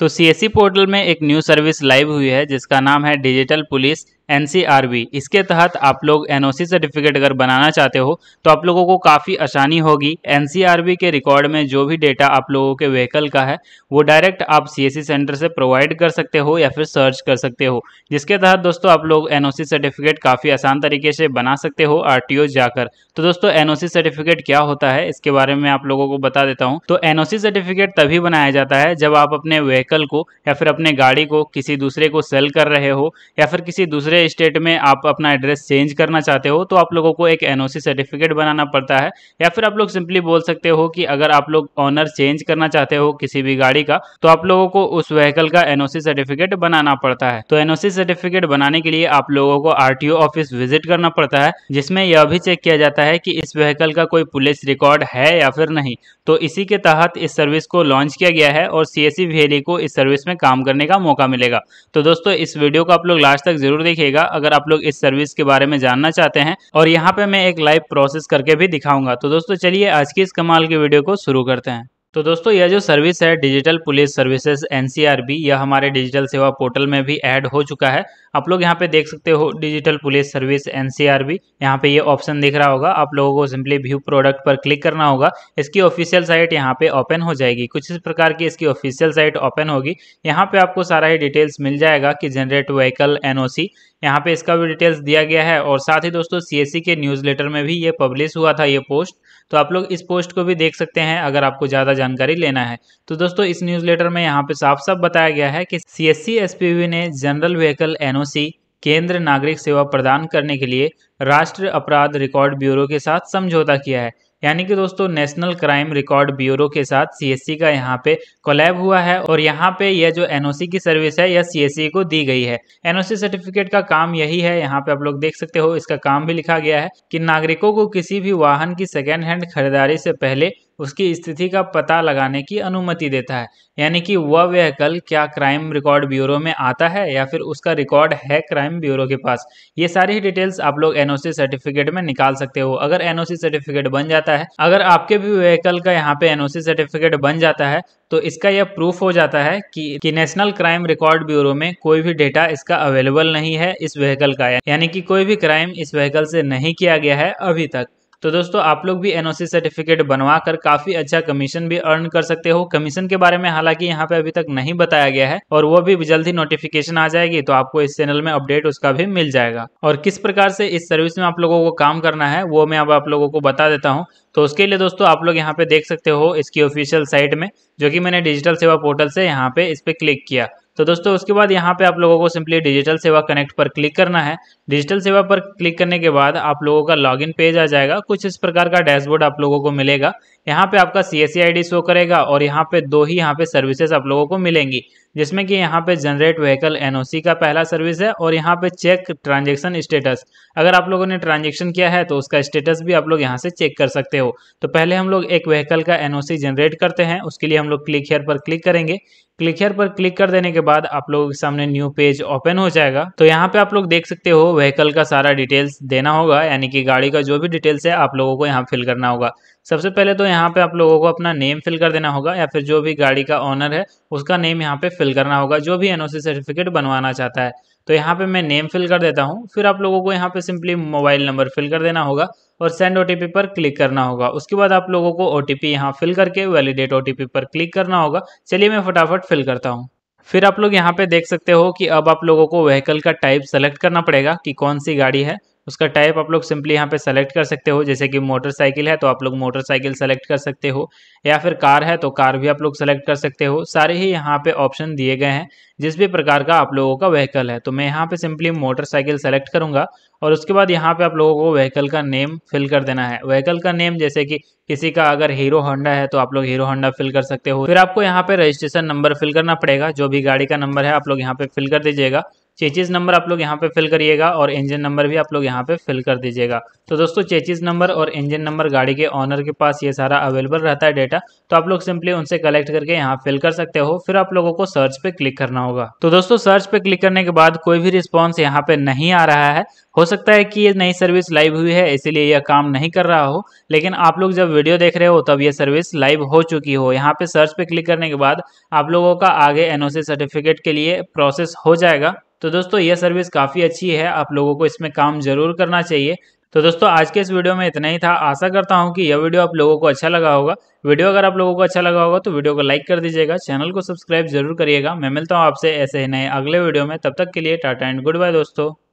तो सी portal e में एक न्यू सर्विस लाइव हुई है जिसका नाम है डिजिटल पुलिस एन इसके तहत आप लोग एन सर्टिफिकेट अगर बनाना चाहते हो तो आप लोगों को काफ़ी आसानी होगी एन के रिकॉर्ड में जो भी डेटा आप लोगों के व्हीकल का है वो डायरेक्ट आप सी सेंटर से प्रोवाइड कर सकते हो या फिर सर्च कर सकते हो जिसके तहत दोस्तों आप लोग एन सर्टिफिकेट काफ़ी आसान तरीके से बना सकते हो आर जाकर तो दोस्तों एन सर्टिफिकेट क्या होता है इसके बारे में आप लोगों को बता देता हूँ तो एन सर्टिफिकेट तभी बनाया जाता है जब आप अपने व्हीकल को या फिर अपने गाड़ी को किसी दूसरे को सेल कर रहे हो या फिर किसी दूसरे स्टेट में आप अपना एड्रेस चेंज करना चाहते हो तो आप लोगों को एक एनओसी सर्टिफिकेट बनाना पड़ता है या फिर आप लोग सिंपली बोल सकते हो कि अगर आप लोग ऑनर चेंज करना चाहते हो किसी भी गाड़ी का तो आप लोगों को उस व्हीकल का एनओसी सर्टिफिकेट बनाना पड़ता है तो एनओसी सर्टिफिकेट बनाने के लिए आप लोगों को आर ऑफिस विजिट करना पड़ता है जिसमें यह भी चेक किया जाता है कि इस व्हीकल का कोई पुलिस रिकॉर्ड है या फिर नहीं तो इसी के तहत इस सर्विस को लॉन्च किया गया है और सी एस e e को इस सर्विस में काम करने का मौका मिलेगा तो दोस्तों इस वीडियो को आप लोग लास्ट तक जरूर देखिएगा रखिएगा अगर आप लोग इस सर्विस के बारे में जानना चाहते हैं और यहाँ पे मैं एक लाइव प्रोसेस करके भी दिखाऊंगा तो दोस्तों चलिए आज की इस कमाल की वीडियो को शुरू करते हैं तो दोस्तों यह जो सर्विस है डिजिटल पुलिस सर्विसेज एनसीआरबी यह हमारे डिजिटल सेवा पोर्टल में भी ऐड हो चुका है आप लोग यहाँ पे देख सकते हो digital police service N C R B यहाँ पे ये ऑप्शन दिख रहा होगा आप लोगों को सिंपली व्यू प्रोडक्ट पर क्लिक करना होगा इसकी ऑफिशियल साइट यहाँ पे ओपन हो जाएगी कुछ इस प्रकार की इसकी ऑफिशियल साइट ओपन होगी यहाँ पे आपको सारा ही डिटेल्स मिल जाएगा कि generate vehicle N O C यहाँ पे इसका भी डिटेल्स दिया गया है और साथ ही दोस्तों सी e के न्यूज़ लेटर में भी ये पब्लिश हुआ था ये पोस्ट तो आप लोग इस पोस्ट को भी देख सकते हैं अगर आपको ज़्यादा जानकारी लेना है तो दोस्तों इस न्यूज़ लेटर में यहाँ पे साफ साफ बताया गया है कि सी एस e ने जनरल व्हीकल एन एनओसी केंद्र नागरिक सेवा प्रदान करने के लिए राष्ट्रीय अपराध रिकॉर्ड ब्यूरो के साथ समझौता किया है यानी कि दोस्तों नेशनल क्राइम रिकॉर्ड ब्यूरो के साथ सीएससी का यहाँ पे कोलैब हुआ है और यहाँ पे यह जो एनओसी की सर्विस है यह सीएससी को दी गई है एनओसी सर्टिफिकेट का काम यही है यहाँ पे आप लोग देख सकते हो इसका काम भी लिखा गया है कि नागरिकों को किसी भी वाहन की सेकेंड हैंड खरीदारी से पहले उसकी स्थिति का पता लगाने की अनुमति देता है यानी कि वह व्हीकल क्या क्राइम रिकॉर्ड ब्यूरो में आता है या फिर उसका रिकॉर्ड है क्राइम ब्यूरो के पास ये सारी ही डिटेल्स आप लोग एनओसी सर्टिफिकेट में निकाल सकते हो अगर एनओसी सर्टिफिकेट बन जाता है अगर आपके भी व्हीकल का यहाँ पे एनओसी सर्टिफिकेट बन जाता है तो इसका यह प्रूफ हो जाता है कि, कि नेशनल क्राइम रिकॉर्ड ब्यूरो में कोई भी डेटा इसका अवेलेबल नहीं है इस व्हीकल का यानी कि कोई भी क्राइम इस व्हीकल से नहीं किया गया है अभी तक तो दोस्तों आप लोग भी एनओसी सर्टिफिकेट बनवा कर काफी अच्छा कमीशन भी अर्न कर सकते हो कमीशन के बारे में हालांकि यहाँ पे अभी तक नहीं बताया गया है और वो भी जल्द ही नोटिफिकेशन आ जाएगी तो आपको इस चैनल में अपडेट उसका भी मिल जाएगा और किस प्रकार से इस सर्विस में आप लोगों को काम करना है वो मैं अब आप लोगों को बता देता हूँ तो उसके लिए दोस्तों आप लोग यहाँ पे देख सकते हो इसकी ऑफिशियल साइट में जो कि मैंने डिजिटल सेवा पोर्टल से यहाँ पे इस पर क्लिक किया तो दोस्तों उसके बाद यहाँ पे आप लोगों को सिंपली डिजिटल सेवा कनेक्ट पर क्लिक करना है डिजिटल सेवा पर क्लिक करने के बाद आप लोगों का लॉगिन पेज आ जाएगा कुछ इस प्रकार का डैशबोर्ड आप लोगों को मिलेगा यहाँ पे आपका C S I D show करेगा और यहाँ पे दो ही यहाँ पे सर्विसेज आप लोगों को मिलेंगी जिसमें कि यहाँ पे जनरेट व्हीकल एनओसी का पहला सर्विस है और यहाँ पे चेक ट्रांजेक्शन स्टेटस अगर आप लोगों ने ट्रांजेक्शन किया है तो उसका स्टेटस भी आप लोग यहाँ से चेक कर सकते हो तो पहले हम लोग एक व्हीकल का एनओसी जनरेट करते हैं उसके लिए हम लोग क्लिक हेयर पर क्लिक करेंगे क्लिक हेयर पर क्लिक कर देने के बाद आप लोगों के सामने न्यू पेज ओपन हो जाएगा तो यहाँ पे आप लोग देख सकते हो व्हीकल का सारा डिटेल्स देना होगा यानी कि गाड़ी का जो भी डिटेल्स है आप लोगों को यहाँ फिल करना होगा सबसे पहले तो यहाँ पे आप लोगों को अपना नेम फिल कर देना होगा या फिर जो भी गाड़ी का ऑनर है उसका नेम यहाँ पे फिल करना होगा जो भी एनओसी सर्टिफिकेट बनवाना चाहता है तो यहाँ पे मैं नेम फिल कर देता हूँ फिर आप लोगों को यहाँ पे सिंपली मोबाइल नंबर फिल कर देना होगा और सेंड ओ पर क्लिक करना होगा उसके बाद आप लोगों को ओ टी यहाँ फिल करके वैलिडेट ओ पर क्लिक करना होगा चलिए मैं फटाफट फिल करता हूँ फिर आप लोग यहाँ पे देख सकते हो कि अब आप लोगों को व्हीकल का टाइप सेलेक्ट करना पड़ेगा कि कौन सी गाड़ी है उसका टाइप आप लोग सिंपली यहाँ पे सेलेक्ट कर सकते हो जैसे कि मोटरसाइकिल है तो आप लोग मोटरसाइकिल सेलेक्ट कर सकते हो या फिर कार है तो कार भी आप लोग सेलेक्ट कर सकते हो सारे ही यहाँ पे ऑप्शन दिए गए हैं जिस भी प्रकार का आप लोगों का व्हीकल है तो मैं यहाँ पे सिंपली मोटरसाइकिल सेलेक्ट करूँगा और उसके बाद यहाँ पे आप लोगों को व्हीकल का नेम फिल कर देना है व्हीकल का नेम जैसे कि किसी का अगर हीरो होंडा है तो आप लोग हीरो होंडा फिल कर सकते हो फिर आपको यहाँ पे रजिस्ट्रेशन नंबर फिल करना पड़ेगा जो भी गाड़ी का नंबर है आप लोग यहाँ पे फिल कर दीजिएगा चेचिज नंबर आप लोग यहाँ पे फिल करिएगा और इंजन नंबर भी आप लोग यहाँ पे फिल कर दीजिएगा तो दोस्तों चेचिज नंबर और इंजन नंबर गाड़ी के ऑनर के पास ये सारा अवेलेबल रहता है डेटा तो आप लोग सिंपली उनसे कलेक्ट करके यहाँ फिल कर सकते हो फिर आप लोगों को सर्च पे क्लिक करना होगा तो दोस्तों सर्च पे क्लिक करने के बाद कोई भी रिस्पॉन्स यहाँ पे नहीं आ रहा है हो सकता है कि ये नई सर्विस लाइव हुई है इसीलिए यह काम नहीं कर रहा हो लेकिन आप लोग जब वीडियो देख रहे हो तब ये सर्विस लाइव हो चुकी हो यहाँ पे सर्च पे क्लिक करने के बाद आप लोगों का आगे एनओसी सर्टिफिकेट के लिए प्रोसेस हो जाएगा तो दोस्तों ये सर्विस काफ़ी अच्छी है आप लोगों को इसमें काम ज़रूर करना चाहिए तो दोस्तों आज के इस वीडियो में इतना ही था आशा करता हूँ कि यह वीडियो आप लोगों को अच्छा लगा होगा वीडियो अगर आप लोगों को अच्छा लगा होगा तो वीडियो को लाइक कर दीजिएगा चैनल को सब्सक्राइब जरूर करिएगा मैं मिलता हूँ आपसे ऐसे नए अगले वीडियो में तब तक के लिए टाटा एंड गुड बाय दोस्तों